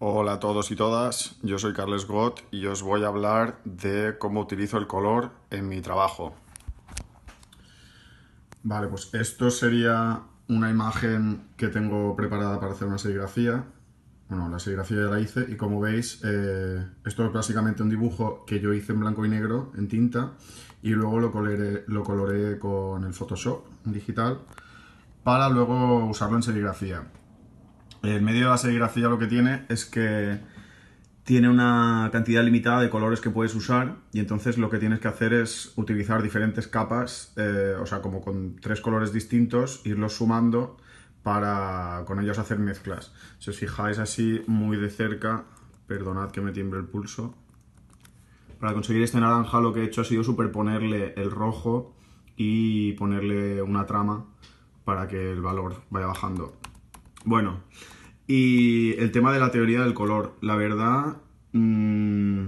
Hola a todos y todas, yo soy Carles Gott y os voy a hablar de cómo utilizo el color en mi trabajo. Vale, pues esto sería una imagen que tengo preparada para hacer una serigrafía. Bueno, la serigrafía ya la hice y como veis, eh, esto es básicamente un dibujo que yo hice en blanco y negro, en tinta, y luego lo coloré, con el Photoshop digital para luego usarlo en serigrafía. El eh, medio de la serigrafía lo que tiene es que tiene una cantidad limitada de colores que puedes usar y entonces lo que tienes que hacer es utilizar diferentes capas, eh, o sea, como con tres colores distintos, irlos sumando para con ellos hacer mezclas. Si os fijáis así muy de cerca, perdonad que me tiemble el pulso, para conseguir este naranja lo que he hecho ha sido superponerle el rojo y ponerle una trama para que el valor vaya bajando. Bueno, y el tema de la teoría del color, la verdad, mm,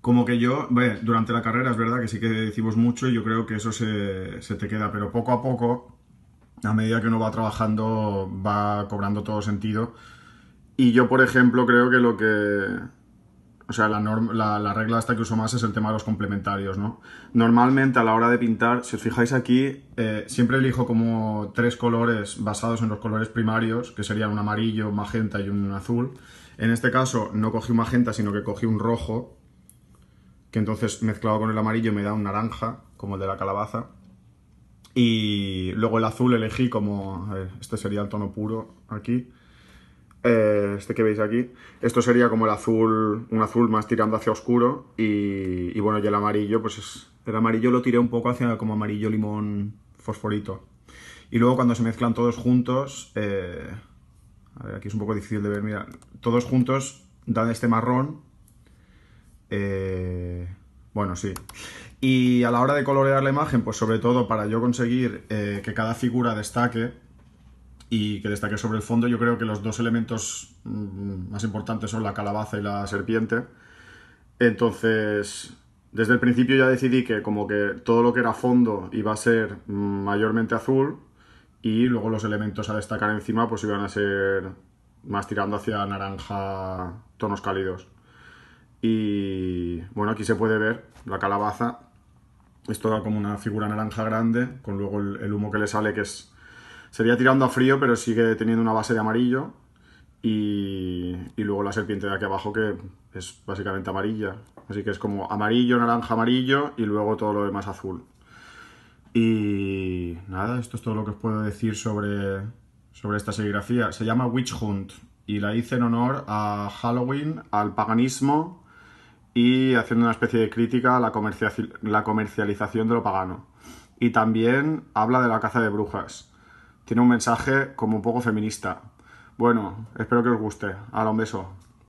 como que yo, durante la carrera es verdad que sí que decimos mucho y yo creo que eso se, se te queda, pero poco a poco, a medida que uno va trabajando, va cobrando todo sentido. Y yo, por ejemplo, creo que lo que o sea, la, la, regla esta que uso más es el tema de los complementarios, ¿no? Normalmente a la hora de pintar, si os fijáis aquí, eh, siempre elijo como tres colores basados en los colores primarios, que serían un amarillo, magenta y un azul. En este caso no cogí un magenta, sino que cogí un rojo, que entonces mezclado con el amarillo me da un naranja, como el de la calabaza. Y luego el azul elegí como, este sería el tono puro aquí, eh, este que veis aquí, esto sería como el azul, un azul más tirando hacia oscuro y, bueno, y el amarillo, pues es, el amarillo lo tiré un poco hacia como amarillo limón fosforito. Y luego cuando se mezclan todos juntos, eh, a ver, aquí es un poco difícil de ver, mira, todos juntos dan este marrón, eh, bueno, sí. Y a la hora de colorear la imagen, pues sobre todo para yo conseguir que cada figura destaque, y que destaque sobre el fondo. Yo creo que los dos elementos mm, más importantes son la calabaza y la serpiente. Entonces, desde el principio ya decidí que como que todo lo que era fondo iba a ser mm, mayormente azul y luego los elementos a destacar encima pues iban a ser más tirando hacia naranja, tonos cálidos. Y bueno, aquí se puede ver la calabaza. Esto toda como una figura naranja grande, con luego el humo que le sale, que es Sería tirando a frío, pero sigue teniendo una base de amarillo. Y, luego la serpiente de aquí abajo, que es básicamente amarilla. Así que es como amarillo, naranja, amarillo y luego todo lo demás azul. Y nada, esto es todo lo que os puedo decir sobre, sobre esta serigrafía. Se llama Witch Hunt y la hice en honor a Halloween, al paganismo y haciendo una especie de crítica a la comercialización de lo pagano. Y también habla de la caza de brujas tiene un mensaje como un poco feminista. Bueno, espero que os guste. Ahora un beso.